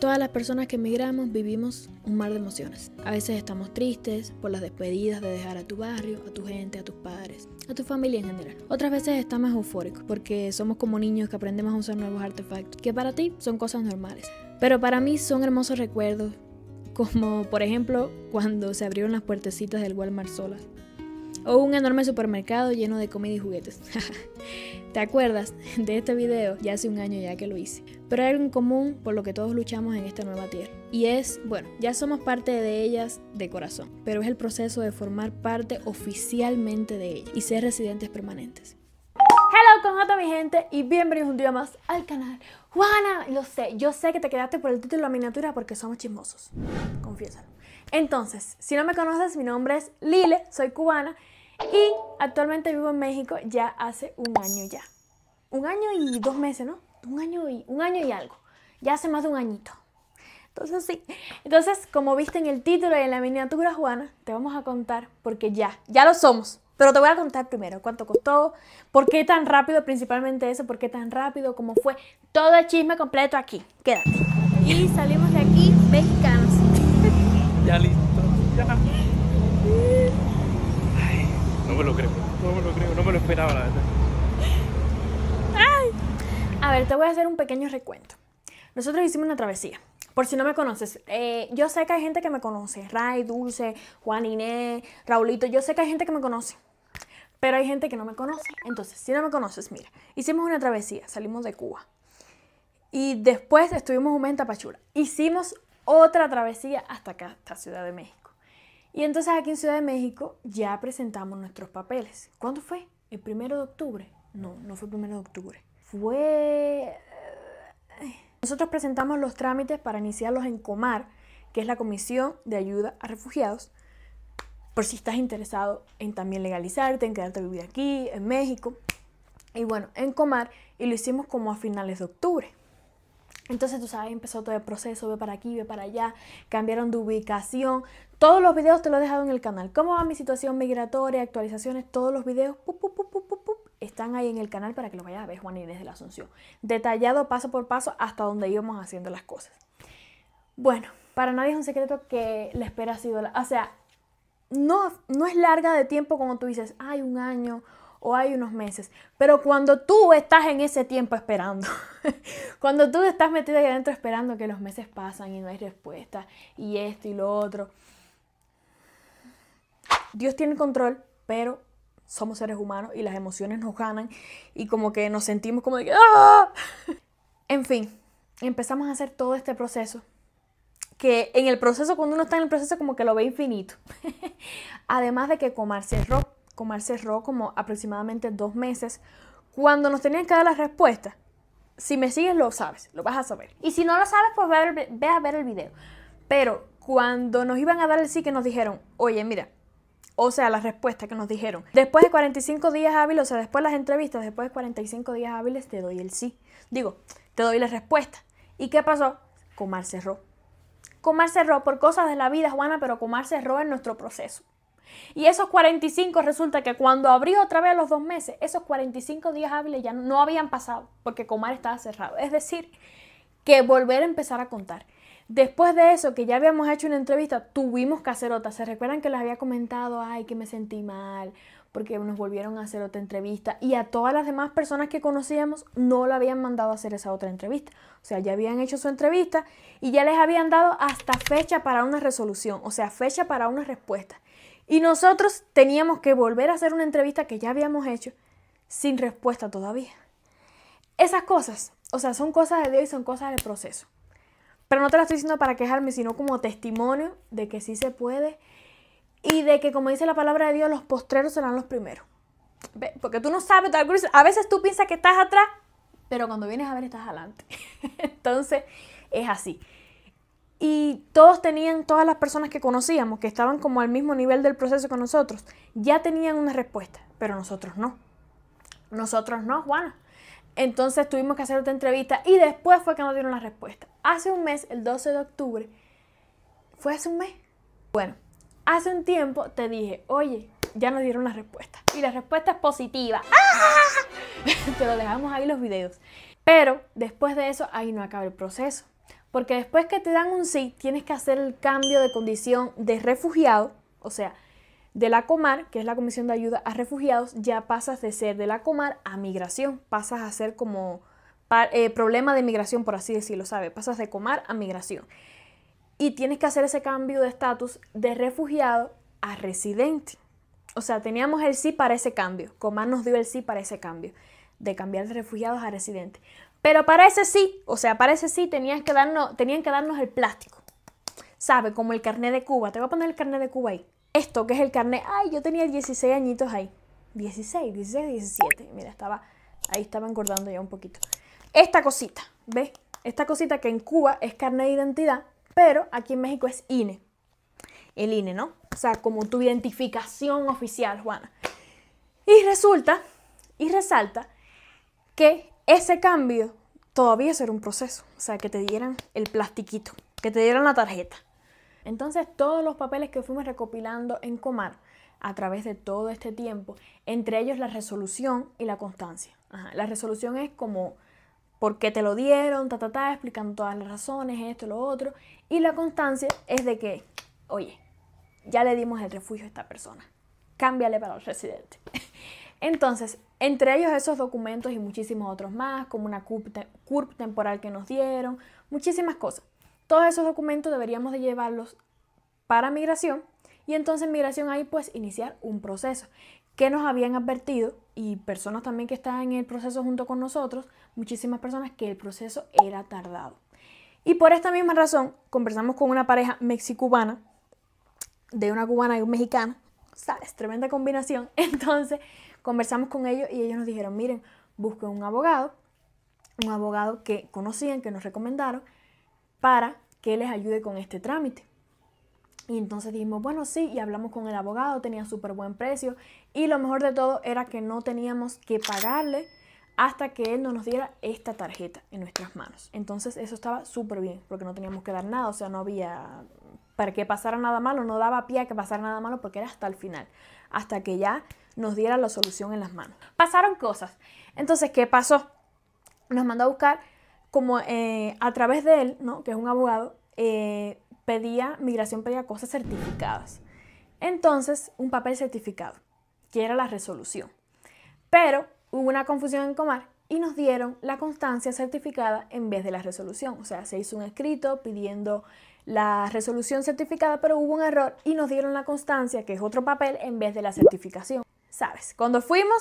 Todas las personas que emigramos vivimos un mar de emociones. A veces estamos tristes por las despedidas de dejar a tu barrio, a tu gente, a tus padres, a tu familia en general. Otras veces estamos eufóricos porque somos como niños que aprendemos a usar nuevos artefactos, que para ti son cosas normales. Pero para mí son hermosos recuerdos, como por ejemplo cuando se abrieron las puertecitas del Walmart solas o un enorme supermercado lleno de comida y juguetes. ¿Te acuerdas de este video? Ya hace un año ya que lo hice. Pero hay algo en común por lo que todos luchamos en esta nueva tierra. Y es, bueno, ya somos parte de ellas de corazón, pero es el proceso de formar parte oficialmente de ellas y ser residentes permanentes. Hello ¿Cómo Jota, mi gente, y bienvenidos un día más al canal. Juana, lo sé, yo sé que te quedaste por el título de la miniatura porque somos chismosos. Confiésalo. Entonces, si no me conoces, mi nombre es Lile, soy cubana y actualmente vivo en México ya hace un año ya. Un año y dos meses, ¿no? Un año y, un año y algo. Ya hace más de un añito. Entonces sí. Entonces, como viste en el título y en la miniatura, Juana, te vamos a contar porque ya, ya lo somos. Pero te voy a contar primero cuánto costó, por qué tan rápido, principalmente eso, por qué tan rápido, cómo fue. Todo el chisme completo aquí. Quédate. Y salimos de aquí mexicanos. me lo creo, no me lo creo, no me lo esperaba A ver, te voy a hacer un pequeño recuento. Nosotros hicimos una travesía. Por si no me conoces, eh, yo sé que hay gente que me conoce. Ray, Dulce, Juan Inés, Raulito, yo sé que hay gente que me conoce. Pero hay gente que no me conoce. Entonces, si no me conoces, mira, hicimos una travesía, salimos de Cuba. Y después estuvimos un mes en Tapachula. Hicimos otra travesía hasta acá, hasta Ciudad de México. Y entonces aquí en Ciudad de México ya presentamos nuestros papeles. ¿Cuándo fue? ¿El primero de octubre? No, no fue el primero de octubre. Fue... Eh, nosotros presentamos los trámites para iniciarlos en Comar, que es la Comisión de Ayuda a Refugiados, por si estás interesado en también legalizarte, en quedarte a vivir aquí, en México. Y bueno, en Comar, y lo hicimos como a finales de octubre. Entonces, tú sabes, empezó todo el proceso, ve para aquí, ve para allá, cambiaron de ubicación. Todos los videos te los he dejado en el canal. Cómo va mi situación migratoria, actualizaciones, todos los videos pup, pup, pup, están ahí en el canal para que los vayas a ver, Juan Inés de la Asunción. Detallado paso por paso hasta donde íbamos haciendo las cosas. Bueno, para nadie es un secreto que la espera ha sido... La... O sea, no, no es larga de tiempo como tú dices, hay un año o hay unos meses. Pero cuando tú estás en ese tiempo esperando, cuando tú estás metida ahí adentro esperando que los meses pasan y no hay respuesta y esto y lo otro, Dios tiene control, pero somos seres humanos y las emociones nos ganan y como que nos sentimos como de que... Ah". En fin, empezamos a hacer todo este proceso que en el proceso, cuando uno está en el proceso, como que lo ve infinito. Además de que comarse rock Comar cerró como aproximadamente dos meses cuando nos tenían que dar las respuestas. Si me sigues, lo sabes, lo vas a saber. Y si no lo sabes, pues ve a ver, ve a ver el video. Pero cuando nos iban a dar el sí que nos dijeron, oye, mira, o sea, la respuesta que nos dijeron. Después de 45 días hábiles, o sea, después de las entrevistas, después de 45 días hábiles, te doy el sí. Digo, te doy la respuesta. ¿Y qué pasó? Comar cerró. Comar cerró por cosas de la vida, Juana, pero Comar cerró en nuestro proceso. Y esos 45 resulta que cuando abrió otra vez los dos meses, esos 45 días hábiles ya no habían pasado porque Comar estaba cerrado. Es decir, que volver a empezar a contar. Después de eso, que ya habíamos hecho una entrevista, tuvimos que hacer otra. ¿Se recuerdan que les había comentado, ay, que me sentí mal? Porque nos volvieron a hacer otra entrevista. Y a todas las demás personas que conocíamos no lo habían mandado a hacer esa otra entrevista. O sea, ya habían hecho su entrevista y ya les habían dado hasta fecha para una resolución, o sea, fecha para una respuesta. Y nosotros teníamos que volver a hacer una entrevista que ya habíamos hecho sin respuesta todavía. Esas cosas, o sea, son cosas de Dios y son cosas del proceso. Pero no te las estoy diciendo para quejarme, sino como testimonio de que sí se puede y de que, como dice la palabra de Dios, los postreros serán los primeros. ¿Ve? Porque tú no sabes, a veces tú piensas que estás atrás, pero cuando vienes a ver estás adelante. Entonces, es así y todos tenían, todas las personas que conocíamos, que estaban como al mismo nivel del proceso que nosotros, ya tenían una respuesta, pero nosotros no. Nosotros no, bueno Entonces tuvimos que hacer otra entrevista y después fue que nos dieron la respuesta. Hace un mes, el 12 de octubre, fue hace un mes. Bueno, hace un tiempo te dije, oye, ya nos dieron la respuesta. Y la respuesta es positiva. ¡Ah! te lo dejamos ahí los videos. Pero después de eso, ahí no acaba el proceso. Porque después que te dan un sí, tienes que hacer el cambio de condición de refugiado, o sea, de la Comar, que es la Comisión de Ayuda a Refugiados, ya pasas de ser de la Comar a migración, pasas a ser como eh, problema de migración, por así decirlo, ¿sabes? Pasas de Comar a migración. Y tienes que hacer ese cambio de estatus de refugiado a residente. O sea, teníamos el sí para ese cambio. Comar nos dio el sí para ese cambio, de cambiar de refugiados a residente. Pero para ese sí, o sea, para ese sí tenían que darnos, que darnos el plástico. ¿Sabe? Como el carné de Cuba. Te voy a poner el carné de Cuba ahí. Esto que es el carné... Ay, yo tenía 16 añitos ahí. 16, 16, 17. Mira, estaba. Ahí estaba engordando ya un poquito. Esta cosita, ¿ves? Esta cosita que en Cuba es carné de identidad, pero aquí en México es INE. El INE, ¿no? O sea, como tu identificación oficial, Juana. Y resulta, y resalta, que ese cambio todavía eso un proceso. O sea, que te dieran el plastiquito, que te dieran la tarjeta. Entonces, todos los papeles que fuimos recopilando en Comar a través de todo este tiempo, entre ellos la resolución y la constancia. La resolución es como por qué te lo dieron, ta, ta, ta, explicando todas las razones, esto, lo otro. Y la constancia es de que, oye, ya le dimos el refugio a esta persona, cámbiale para el residente. Entonces, entre ellos esos documentos y muchísimos otros más, como una CURP, temporal que nos dieron, muchísimas cosas. Todos esos documentos deberíamos de llevarlos para migración y entonces migración ahí pues iniciar un proceso que nos habían advertido y personas también que estaban en el proceso junto con nosotros, muchísimas personas que el proceso era tardado. Y por esta misma razón conversamos con una pareja mexicubana, de una cubana y un mexicano, sabes, tremenda combinación. Entonces Conversamos con ellos y ellos nos dijeron, miren, busquen un abogado, un abogado que conocían, que nos recomendaron, para que les ayude con este trámite. Y entonces dijimos, bueno, sí, y hablamos con el abogado, tenía súper buen precio. Y lo mejor de todo era que no teníamos que pagarle hasta que él no nos diera esta tarjeta en nuestras manos. Entonces eso estaba súper bien, porque no teníamos que dar nada, o sea, no había para que pasara nada malo, no daba pie a que pasara nada malo porque era hasta el final, hasta que ya nos diera la solución en las manos. Pasaron cosas. Entonces, ¿qué pasó? Nos mandó a buscar, como eh, a través de él, ¿no? que es un abogado, eh, pedía, migración pedía cosas certificadas. Entonces, un papel certificado, que era la resolución. Pero hubo una confusión en Comar y nos dieron la constancia certificada en vez de la resolución. O sea, se hizo un escrito pidiendo la resolución certificada, pero hubo un error y nos dieron la constancia, que es otro papel, en vez de la certificación. ¿sabes? Cuando fuimos,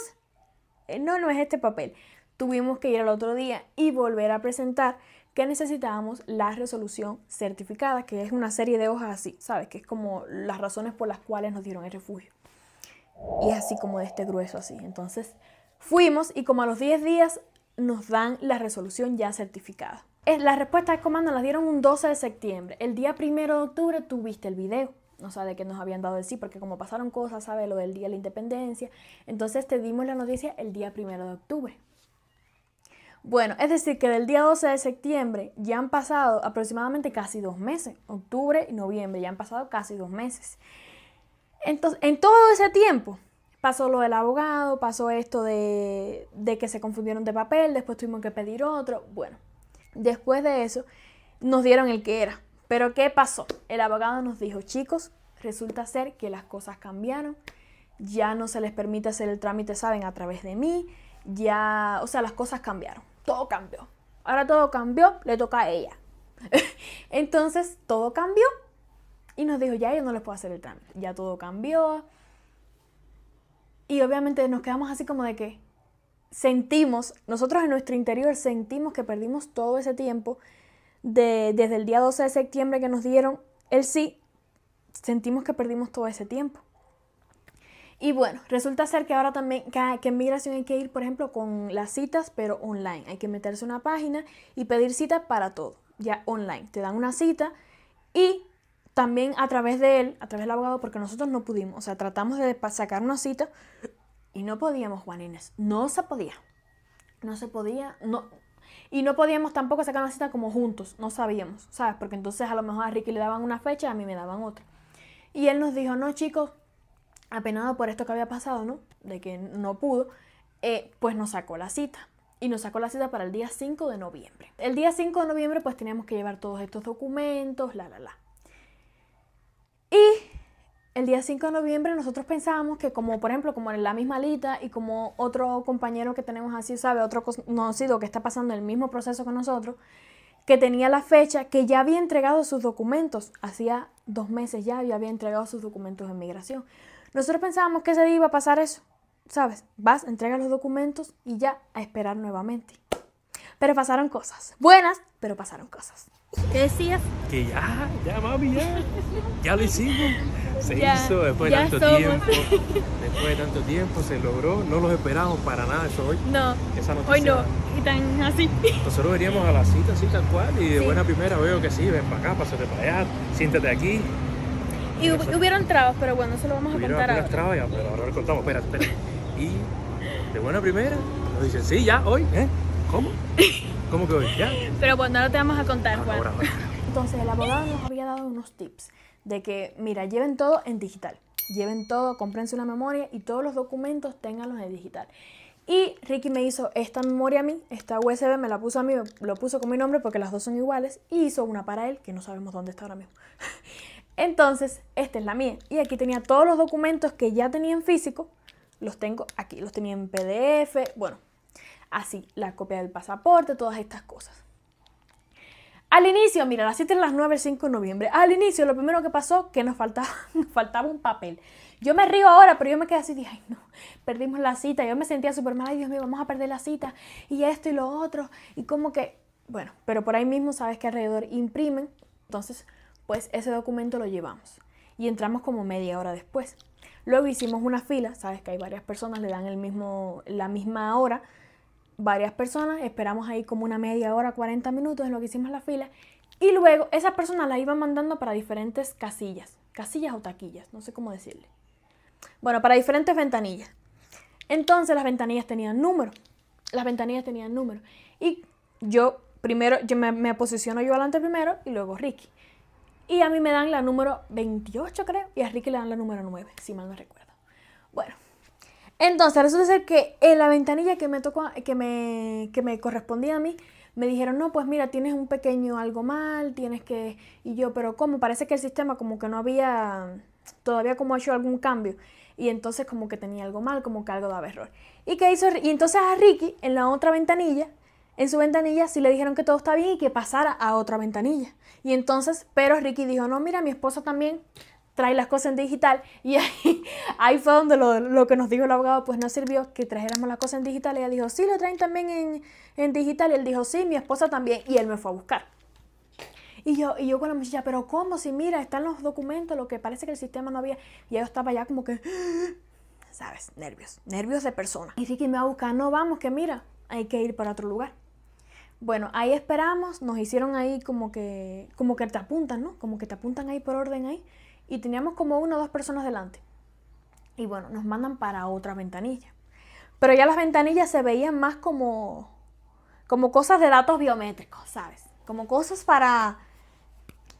eh, no, no es este papel. Tuvimos que ir al otro día y volver a presentar que necesitábamos la resolución certificada, que es una serie de hojas así, ¿sabes? Que es como las razones por las cuales nos dieron el refugio. Y es así como de este grueso así. Entonces fuimos y como a los 10 días nos dan la resolución ya certificada. Eh, la respuesta de comando las dieron un 12 de septiembre. El día 1 de octubre tuviste el video. No sabe de que nos habían dado el sí, porque como pasaron cosas, sabe Lo del Día de la Independencia, entonces te dimos la noticia el día primero de octubre. Bueno, es decir, que del día 12 de septiembre ya han pasado aproximadamente casi dos meses, octubre y noviembre, ya han pasado casi dos meses. Entonces, en todo ese tiempo pasó lo del abogado, pasó esto de, de que se confundieron de papel, después tuvimos que pedir otro, bueno, después de eso nos dieron el que era, pero ¿qué pasó? El abogado nos dijo, chicos, resulta ser que las cosas cambiaron, ya no se les permite hacer el trámite, saben, a través de mí, ya, o sea, las cosas cambiaron, todo cambió. Ahora todo cambió, le toca a ella. Entonces, todo cambió y nos dijo, ya yo no les puedo hacer el trámite, ya todo cambió. Y obviamente nos quedamos así como de que sentimos, nosotros en nuestro interior sentimos que perdimos todo ese tiempo desde el día 12 de septiembre que nos dieron el sí, sentimos que perdimos todo ese tiempo. Y bueno, resulta ser que ahora también que, ah, en migración hay que ir, por ejemplo, con las citas, pero online. Hay que meterse una página y pedir citas para todo, ya online. Te dan una cita y también a través de él, a través del abogado, porque nosotros no pudimos. O sea, tratamos de sacar una cita y no podíamos, Juan Inés. No se podía. No se podía. No, y no podíamos tampoco sacar una cita como juntos, no sabíamos, ¿sabes? Porque entonces a lo mejor a Ricky le daban una fecha, y a mí me daban otra. Y él nos dijo, no chicos, apenado por esto que había pasado, ¿no? De que no pudo, eh, pues nos sacó la cita. Y nos sacó la cita para el día 5 de noviembre. El día 5 de noviembre pues teníamos que llevar todos estos documentos, la, la, la. Y el día 5 de noviembre nosotros pensábamos que como, por ejemplo, como en la misma alita y como otro compañero que tenemos así, sabe, otro conocido que está pasando el mismo proceso que nosotros, que tenía la fecha, que ya había entregado sus documentos, hacía dos meses ya, había entregado sus documentos de migración. Nosotros pensábamos que ese día iba a pasar eso, ¿sabes? Vas, entregas los documentos y ya a esperar nuevamente. Pero pasaron cosas. Buenas, pero pasaron cosas. ¿Qué decías? Que ya, ya mami, ya. Ya lo hicimos. Se hizo después de tanto tiempo. Después de tanto tiempo se logró. No los esperamos para nada eso hoy. No. Hoy no. Y tan así. Nosotros veníamos a la cita así tal cual y de buena primera veo que sí, ven para acá, pásate para allá, siéntate aquí. Y hubieron trabas, pero bueno, eso lo vamos a contar ahora. trabas, pero ahora lo contamos, espera, espera. Y de buena primera nos dicen, sí, ya, hoy, ¿eh? ¿Cómo? ¿Cómo que hoy? ¿Ya? Pero pues no lo te vamos a contar, ah, Juan. Entonces, el abogado nos había dado unos tips de que, mira, lleven todo en digital. Lleven todo, comprense una memoria y todos los documentos tenganlos en digital. Y Ricky me hizo esta memoria a mí, esta USB me la puso a mí, lo puso con mi nombre porque las dos son iguales y hizo una para él que no sabemos dónde está ahora mismo. Entonces, esta es la mía. Y aquí tenía todos los documentos que ya tenía en físico, los tengo aquí, los tenía en PDF, bueno, así la copia del pasaporte, todas estas cosas. Al inicio, mira, las 7 en las 9, el 5 de noviembre. Al inicio, lo primero que pasó, que nos faltaba, faltaba un papel. Yo me río ahora, pero yo me quedé así dije, ay no, perdimos la cita. Yo me sentía súper mal, ay Dios mío, vamos a perder la cita. Y esto y lo otro. Y como que, bueno, pero por ahí mismo sabes que alrededor imprimen. Entonces, pues ese documento lo llevamos. Y entramos como media hora después. Luego hicimos una fila, sabes que hay varias personas, le dan el mismo, la misma hora varias personas, esperamos ahí como una media hora, 40 minutos en lo que hicimos la fila, y luego esas personas las iban mandando para diferentes casillas, casillas o taquillas, no sé cómo decirle. Bueno, para diferentes ventanillas. Entonces las ventanillas tenían número, las ventanillas tenían número. Y yo primero, yo me, me posiciono yo adelante primero y luego Ricky. Y a mí me dan la número 28, creo, y a Ricky le dan la número 9, si mal no recuerdo. Bueno, entonces, resulta ser que en la ventanilla que me, tocó, que me, que me correspondía a mí, me dijeron, no, pues mira, tienes un pequeño algo mal, tienes que... Y yo, pero ¿cómo? Parece que el sistema como que no había todavía como hecho algún cambio. Y entonces como que tenía algo mal, como que algo daba error. ¿Y qué hizo? Y entonces a Ricky, en la otra ventanilla, en su ventanilla sí le dijeron que todo está bien y que pasara a otra ventanilla. Y entonces, pero Ricky dijo, no, mira, mi esposa también trae las cosas en digital y ahí, ahí fue donde lo, lo, que nos dijo el abogado pues no sirvió que trajéramos las cosas en digital. Ella dijo, sí, lo traen también en, en digital. Y él dijo, sí, mi esposa también. Y él me fue a buscar. Y yo, y yo con la muchacha, pero ¿cómo? Si mira, están los documentos, lo que parece que el sistema no había. Y yo estaba ya como que, ¿sabes? Nervios, nervios de persona. Y Ricky me va a buscar, no vamos, que mira, hay que ir para otro lugar. Bueno, ahí esperamos, nos hicieron ahí como que, como que te apuntan, ¿no? Como que te apuntan ahí por orden ahí y teníamos como una o dos personas delante. Y bueno, nos mandan para otra ventanilla. Pero ya las ventanillas se veían más como, como cosas de datos biométricos, ¿sabes? Como cosas para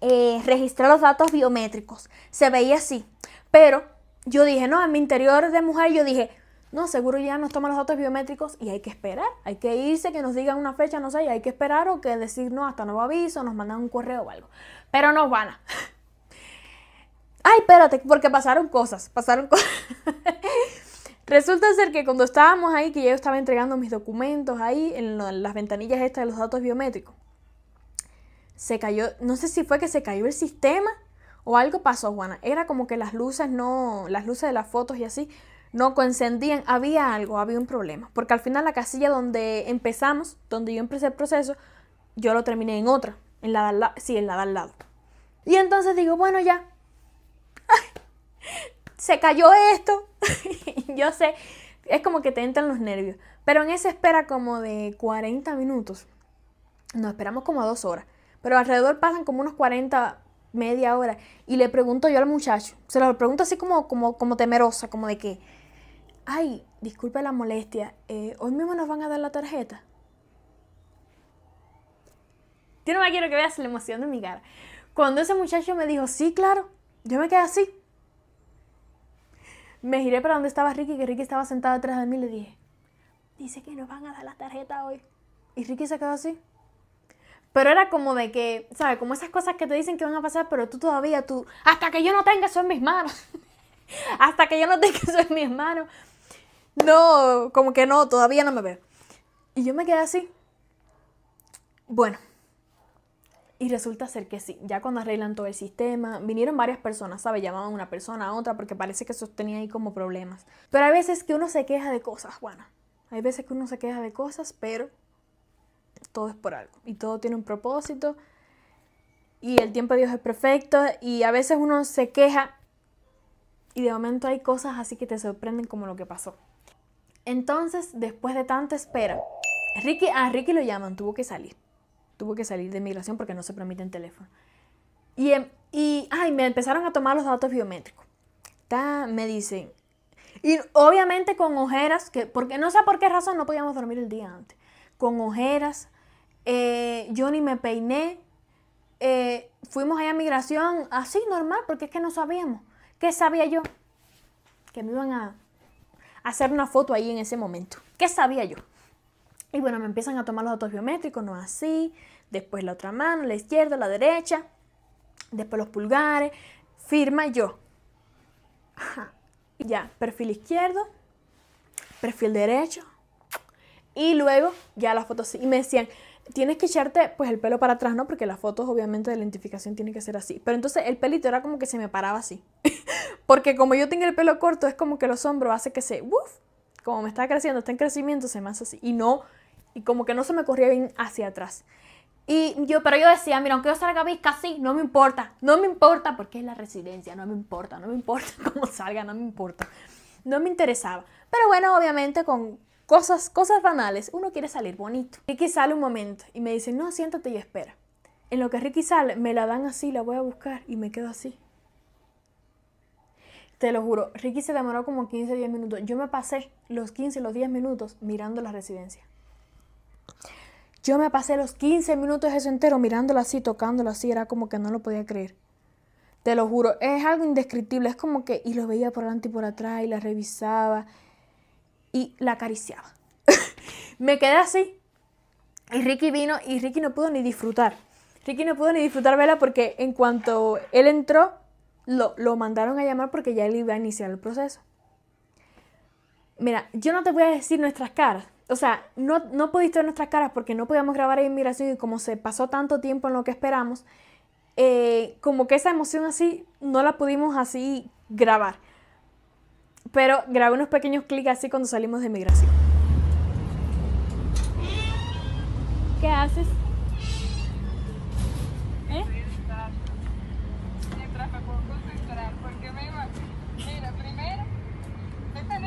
eh, registrar los datos biométricos. Se veía así. Pero yo dije, no, en mi interior de mujer yo dije, no, seguro ya nos toman los datos biométricos y hay que esperar. Hay que irse, que nos digan una fecha, no sé, y hay que esperar o que decir, no, hasta nuevo aviso, nos mandan un correo o algo. Pero nos van a. Ay, espérate, porque pasaron cosas, pasaron cosas. Resulta ser que cuando estábamos ahí, que yo estaba entregando mis documentos ahí en las ventanillas estas de los datos biométricos, se cayó, no sé si fue que se cayó el sistema o algo pasó, Juana. Era como que las luces no, las luces de las fotos y así no coincidían, había algo, había un problema, porque al final la casilla donde empezamos, donde yo empecé el proceso, yo lo terminé en otra, en la de sí, en la de al lado. Y entonces digo, bueno, ya, se cayó esto. yo sé, es como que te entran los nervios. Pero en esa espera como de 40 minutos, nos esperamos como a dos horas. Pero alrededor pasan como unos 40, media hora. Y le pregunto yo al muchacho, se lo pregunto así como, como, como temerosa, como de que, ay, disculpe la molestia, eh, hoy mismo nos van a dar la tarjeta. Yo no me quiero que veas la emoción de mi cara. Cuando ese muchacho me dijo, sí, claro, yo me quedé así. Me giré para donde estaba Ricky, que Ricky estaba sentada detrás de mí y le dije, dice que nos van a dar la tarjeta hoy. Y Ricky se quedó así. Pero era como de que, ¿sabes? Como esas cosas que te dicen que van a pasar, pero tú todavía, tú, hasta que yo no tenga eso en mis manos, hasta que yo no tenga eso en mis manos, no, como que no, todavía no me veo. Y yo me quedé así. Bueno, y resulta ser que sí, ya cuando arreglan todo el sistema, vinieron varias personas, ¿sabes? Llamaban a una persona a otra porque parece que sostenía ahí como problemas. Pero hay veces que uno se queja de cosas, bueno, hay veces que uno se queja de cosas, pero todo es por algo y todo tiene un propósito y el tiempo de Dios es perfecto y a veces uno se queja y de momento hay cosas así que te sorprenden como lo que pasó. Entonces, después de tanta espera, Ricky, a Ricky lo llaman, tuvo que salir tuvo que salir de migración porque no se permite el teléfono. Em, y, ay, me empezaron a tomar los datos biométricos. me dicen, y obviamente con ojeras, que porque no sé por qué razón no podíamos dormir el día antes. Con ojeras, eh, yo ni me peiné. Eh, fuimos allá a migración así, normal, porque es que no sabíamos. ¿Qué sabía yo? Que me iban a hacer una foto ahí en ese momento. ¿Qué sabía yo? Y bueno, me empiezan a tomar los datos biométricos, no así, después la otra mano, la izquierda, la derecha, después los pulgares, firma yo. Ya, perfil izquierdo, perfil derecho. Y luego ya las fotos. Y me decían, tienes que echarte pues el pelo para atrás, ¿no? Porque las fotos obviamente de la identificación tienen que ser así. Pero entonces el pelito era como que se me paraba así. Porque como yo tengo el pelo corto, es como que los hombros hace que se... Uf, como me está creciendo, está en crecimiento, se me hace así. Y no y como que no se me corría bien hacia atrás. Y yo, pero yo decía, mira, aunque yo salga visca así, no me importa, no me importa porque es la residencia, no me importa, no me importa cómo salga, no me importa. No me interesaba. Pero bueno, obviamente con cosas, cosas banales, uno quiere salir bonito. Ricky sale un momento y me dice, no, siéntate y espera. En lo que Ricky sale, me la dan así, la voy a buscar y me quedo así. Te lo juro, Ricky se demoró como 15, 10 minutos. Yo me pasé los 15, los 10 minutos mirando la residencia. Yo me pasé los 15 minutos eso entero mirándola así, tocándola así, era como que no lo podía creer. Te lo juro, es algo indescriptible, es como que, y lo veía por delante y por atrás, y la revisaba, y la acariciaba. me quedé así, y Ricky vino, y Ricky no pudo ni disfrutar. Ricky no pudo ni disfrutar vela porque en cuanto él entró, lo, lo mandaron a llamar porque ya él iba a iniciar el proceso. Mira, yo no te voy a decir nuestras caras, o sea, no, no pudiste ver nuestras caras porque no podíamos grabar en inmigración y como se pasó tanto tiempo en lo que esperamos, eh, como que esa emoción así no la pudimos así grabar. Pero grabé unos pequeños clics así cuando salimos de inmigración. ¿Qué haces? ¿Eh?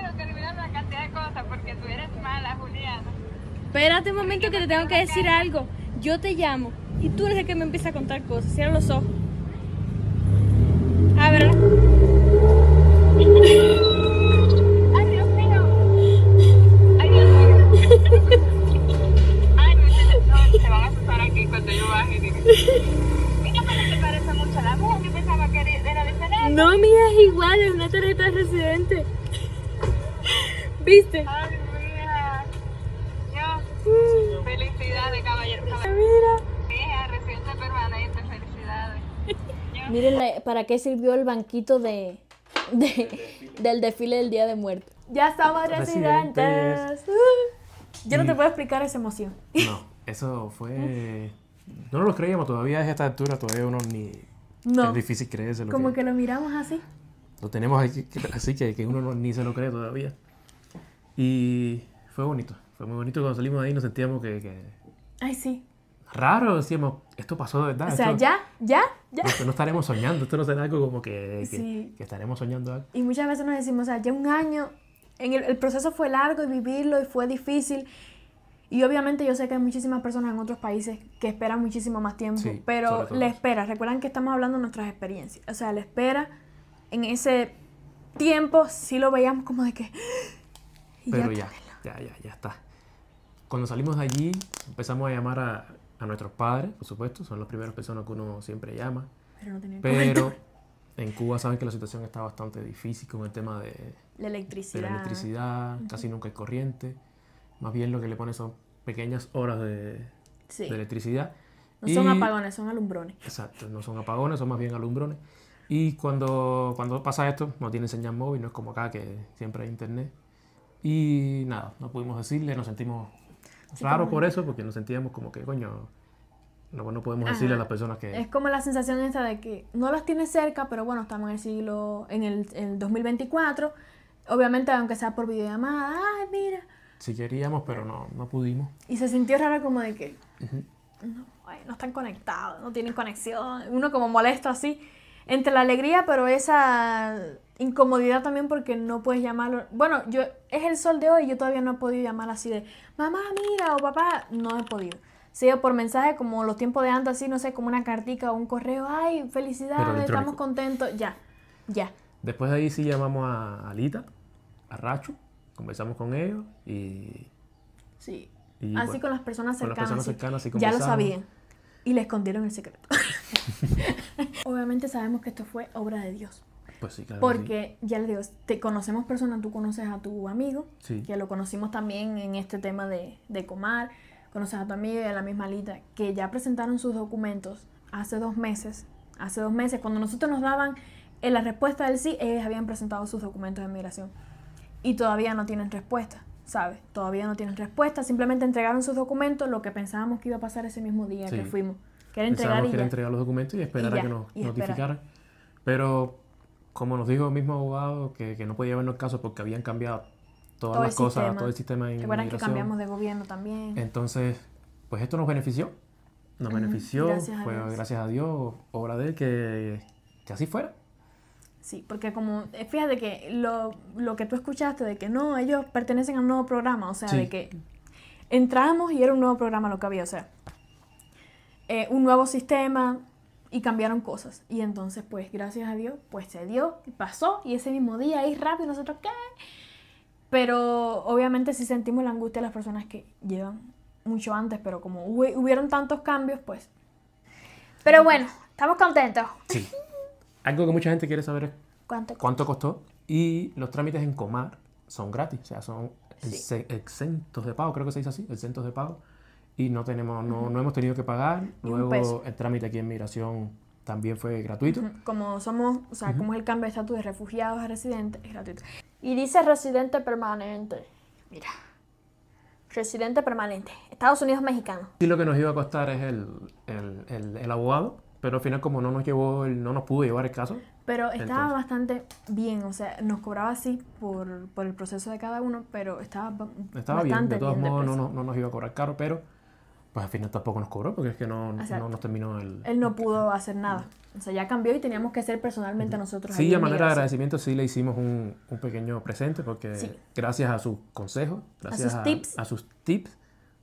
Mira, primero, una cantidad de cosas porque tú mala, Juliana. Espérate un momento que te tengo que decir algo. Yo te llamo y tú eres el que me empieza a contar cosas. Cierra los ojos. ver. Ay, Dios mío. Ay, Dios mío. Ay, no, Te van a asustar aquí cuando yo baje. Mira, pero te parece mucho la mía. que pensaba que era diferente. No, mía, es igual. Es una tarjeta de residente. ¿Viste? Miren eh, para qué sirvió el banquito de, del desfile del Día de Muertos. Ya estamos residentes. yo no te puedo explicar esa emoción. No, eso fue... No lo creíamos todavía a esta altura, todavía uno ni... No. Es difícil creerse. Como que... lo miramos así. Lo tenemos así que, uno ni se lo cree todavía. Y fue bonito, fue muy bonito cuando salimos de ahí, nos sentíamos que... Ay, sí raro, decimos, esto pasó de verdad. O sea, ya, ya, ya. Esto no estaremos soñando, esto no será algo como que, que, estaremos soñando algo. Y muchas veces nos decimos, o sea, ya un año, en el, el, proceso fue largo y vivirlo y fue difícil. Y obviamente yo sé que hay muchísimas personas en otros países que esperan muchísimo más tiempo, pero la espera, recuerdan que estamos hablando de nuestras experiencias, o sea, la espera en ese tiempo sí lo veíamos como de que... Pero ya, ya, ya, ya, ya está. Cuando salimos de allí empezamos a llamar a a nuestros padres, por supuesto, son las primeras personas que uno siempre llama. Pero, en Cuba saben que la situación está bastante difícil con el tema de la electricidad. De la electricidad Casi nunca hay corriente. Más bien lo que le ponen son pequeñas horas de, electricidad. No son apagones, son alumbrones. Exacto, no son apagones, son más bien alumbrones. Y cuando, cuando pasa esto, no tiene señal móvil, no es como acá que siempre hay internet. Y nada, no pudimos decirle, nos sentimos Raro por eso, porque nos sentíamos como que, coño, no, podemos decirle a las personas que... Es como la sensación esta de que no las tienes cerca, pero bueno, estamos en el siglo, en el, 2024, obviamente aunque sea por videollamada, ay, mira. Sí queríamos, pero no, no pudimos. Y se sintió raro como de que... no, no están conectados, no tienen conexión, uno como molesto así, entre la alegría, pero esa incomodidad también porque no puedes llamarlo. Bueno, yo es el sol de hoy, yo todavía no he podido llamar así de mamá, mira o papá, no he podido. sea por mensaje como los tiempos de antes, así, no sé, como una cartica o un correo, ay, felicidades, estamos contentos, ya, ya. Después de ahí sí llamamos a Alita, a Racho, conversamos con ellos y... Sí. así con las personas cercanas. ya lo sabían. Y le escondieron el secreto. Obviamente sabemos que esto fue obra de Dios. Pues sí, claro. Porque, ya les digo, te conocemos personas, tú conoces a tu amigo, que lo conocimos también en este tema de, Comar, conoces a tu amigo y a la misma Alita, que ya presentaron sus documentos hace dos meses. Hace dos meses, cuando nosotros nos daban eh, la respuesta del sí, ellos habían presentado sus documentos de migración. Y todavía no tienen respuesta, ¿sabes? Todavía no tienen respuesta. Simplemente entregaron sus documentos, lo que pensábamos que iba a pasar ese mismo día que fuimos. Que entregar, entregar los documentos y esperar a que nos notificaran. Pero como nos dijo el mismo abogado, que, no podía vernos casos porque habían cambiado todas las cosas, todo el sistema de inmigración. Que cambiamos de gobierno también. Entonces, pues esto nos benefició. Nos benefició, gracias fue gracias a Dios, obra de él, que, que así fuera. Sí, porque como, eh, fíjate que lo, que tú escuchaste de que no, ellos pertenecen a un nuevo programa, o sea, de que entramos y era un nuevo programa lo que había, o sea, eh, un nuevo sistema, y cambiaron cosas. Y entonces, pues, gracias a Dios, pues se dio, pasó, y ese mismo día, ahí rápido, nosotros, ¿qué? Pero obviamente sí sentimos la angustia de las personas que llevan mucho antes, pero como hubieron tantos cambios, pues. Pero bueno, estamos contentos. Sí. Algo que mucha gente quiere saber es cuánto, costó. Y los trámites en Comar son gratis, o sea, son exentos de pago, creo que se dice así, exentos de pago y no, tenemos, no, no hemos tenido que pagar. Luego el trámite aquí en migración también fue gratuito. Como somos, o sea, como es el cambio de estatus de refugiados a residentes, es gratuito. Y dice residente permanente. Mira. Residente permanente. Estados Unidos mexicano. Sí, lo que nos iba a costar es el, el, el, abogado, pero al final como no nos llevó, no nos pudo llevar el caso. Pero estaba bastante bien, o sea, nos cobraba así por, por el proceso de cada uno, pero estaba, bastante bien. De todos modos, no, no nos iba a cobrar caro, pero pues al final tampoco nos cobró porque es que no, no nos terminó el... Él no pudo hacer nada. O sea, ya cambió y teníamos que ser personalmente nosotros. Sí, a manera de agradecimiento sí le hicimos un, un pequeño presente porque gracias a sus consejos, gracias a sus, tips. a sus, tips.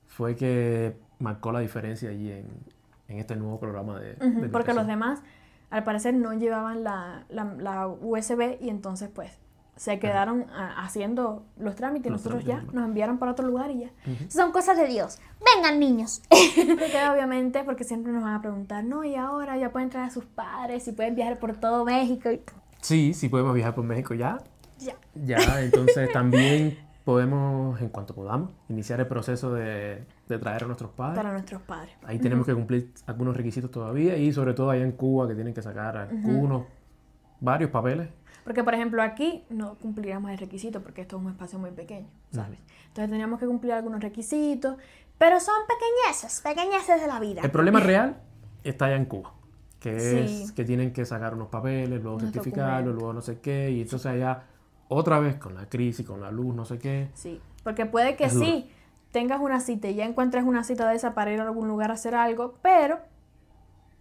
fue que marcó la diferencia allí en, este nuevo programa de... porque los demás al parecer no llevaban la USB y entonces pues se quedaron ah, haciendo los trámites. Nosotros ya nos enviaron para otro lugar y ya. Son cosas de Dios. Vengan niños. obviamente, porque siempre nos van a preguntar, no, y ahora ya pueden traer a sus padres y pueden viajar por todo México. Sí, sí podemos viajar por México ya. Ya. Ya, entonces también podemos, en cuanto podamos, iniciar el proceso de, traer a nuestros padres. Para nuestros padres. Ahí tenemos que cumplir algunos requisitos todavía y sobre todo allá en Cuba que tienen que sacar algunos, varios papeles porque, por ejemplo, aquí no cumpliríamos el requisito porque esto es un espacio muy pequeño, ¿sabes? Entonces teníamos que cumplir algunos requisitos, pero son pequeñeces, pequeñeces de la vida. El problema real está allá en Cuba, que es que tienen que sacar unos papeles, luego certificarlos, luego no sé qué, y entonces allá otra vez con la crisis, con la luz, no sé qué. Sí, porque puede que sí tengas una cita y ya encuentres una cita de esa para ir algún lugar a hacer algo, pero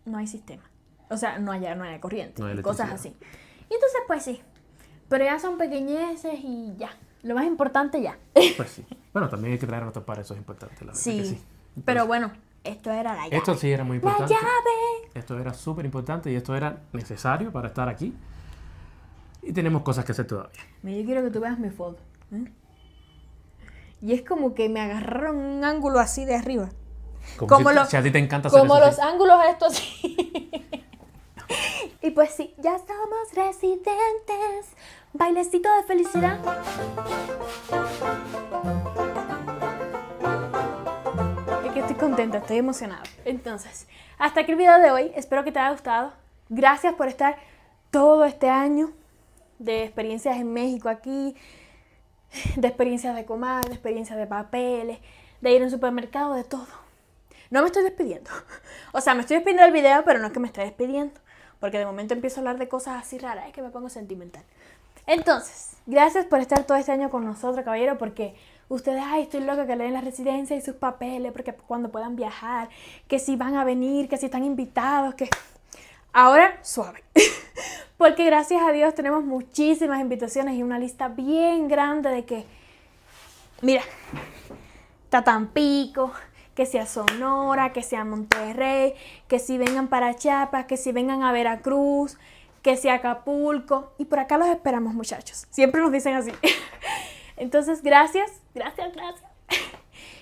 no hay sistema. O sea, no hay, no hay corriente, cosas así. Y entonces, pues sí. Pero ya son pequeñeces y ya. Lo más importante ya. Pues sí. Bueno, también hay que traer otros pares, eso es importante, la verdad. Sí. pero bueno, esto era la llave. Esto sí era muy importante. La llave. Esto era súper importante y esto era necesario para estar aquí. Y tenemos cosas que hacer todavía. Yo quiero que tú veas mi foto. ¿eh? Y es como que me agarraron un ángulo así de arriba. Como, los, ángulos a ti te encanta Como los ángulos estos así. Y pues sí, ya somos residentes. Bailecito de felicidad. Es que estoy contenta, estoy emocionada. Entonces, hasta aquí el video de hoy. Espero que te haya gustado. Gracias por estar todo este año de experiencias en México aquí, de experiencias de comer, de experiencias de papeles, de ir a un supermercado, de todo. No me estoy despidiendo. O sea, me estoy despidiendo del video, pero no es que me esté despidiendo porque de momento empiezo a hablar de cosas así raras, es que me pongo sentimental. Entonces, gracias por estar todo este año con nosotros, caballero, porque ustedes, ay, estoy loca que le leen la residencia y sus papeles, porque cuando puedan viajar, que si van a venir, que si están invitados, que... Ahora, suave. porque gracias a Dios tenemos muchísimas invitaciones y una lista bien grande de que, mira, pico que sea Sonora, que sea Monterrey, que si vengan para Chiapas, que si vengan a Veracruz, que sea Acapulco. Y por acá los esperamos, muchachos. Siempre nos dicen así. Entonces, gracias, gracias, gracias.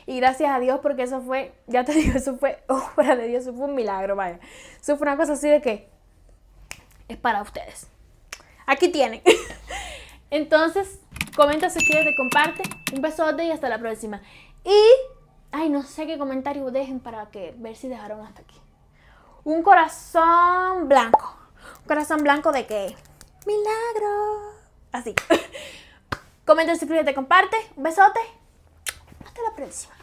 Y gracias a Dios porque eso fue, ya te digo, eso fue obra de Dios, eso fue un milagro, vaya. Eso fue una cosa así de que es para ustedes. Aquí tienen. Entonces, comenta, suscríbete, comparte. Un besote y hasta la próxima. Y Ay, no sé qué comentario dejen para que ver si dejaron hasta aquí. Un corazón blanco. Un corazón blanco de qué? Milagro. Así. Comenta, suscríbete, comparte. Un besote. Hasta la próxima.